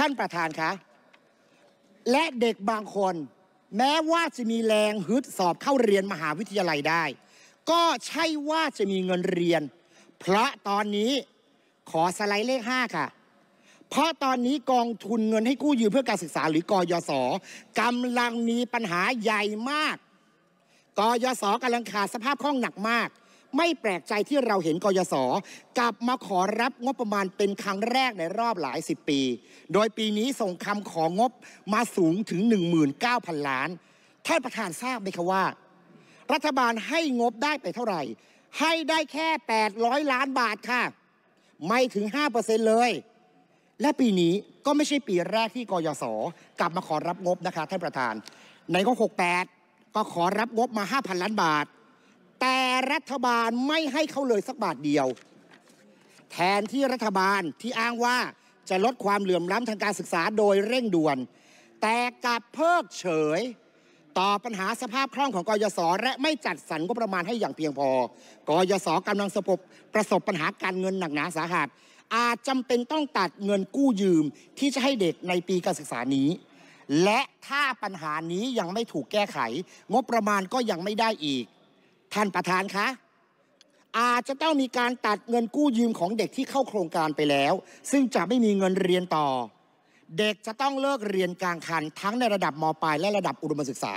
ท่านประธานคะ และเด็กบางคน แม้ว่าจะมีแรงฮึดสอบเข้าเรียนมหาวิทยาลัยได้ ก็ใช่ว่าจะมีเงินเรียน เพราะตอนนี้ขอสไลด์เลขห้าค่ะ เพราะตอนนี้กองทุนเงินให้กู้ยืมเพื่อการศึกษาหรือกอยศกำลังมีปัญหาใหญ่มากกอยศกำลังขาดสภาพคล่องหนักมากไม่แปลกใจที่เราเห็นกยศกลับมาขอรับงบประมาณเป็นครั้งแรกในรอบหลายสิบปี โดยปีนี้ส่งคำของบมาสูงถึง 19,000ล้าน ท่านประธานทราบไหมคะว่า รัฐบาลให้งบได้ไปเท่าไหร่ให้ได้แค่800ล้านบาทค่ะ ไม่ถึง5%เลย และปีนี้ก็ไม่ใช่ปีแรกที่กยศกลับมาขอรับงบนะคะท่านประธาน ในก็ 68 ก็ขอรับงบมา 5,000 ล้าน บาทรัฐบาลไม่ให้เขาเลยสักบาทเดียว แทนที่รัฐบาลที่อ้างว่าจะลดความเหลื่อมล้ำทางการศึกษาโดยเร่งด่วน แต่กลับเพิกเฉย ต่อปัญหาสภาพคล่องของกยศและไม่จัดสรรงบประมาณให้อย่างเพียงพอกยศกำลังสบประสบปัญหาการเงินหนักหนาสาหัส อาจจำเป็นต้องตัดเงินกู้ยืมที่จะให้เด็กในปีการศึกษานี้ และถ้าปัญหานี้ยังไม่ถูกแก้ไข งบประมาณก็ยังไม่ได้อีกท่านประธานคะ อาจจะต้องมีการตัดเงินกู้ยืมของเด็กที่เข้าโครงการไปแล้ว ซึ่งจะไม่มีเงินเรียนต่อ เด็กจะต้องเลิกเรียนกลางคัน ทั้งในระดับมปลายและระดับอุดมศึกษา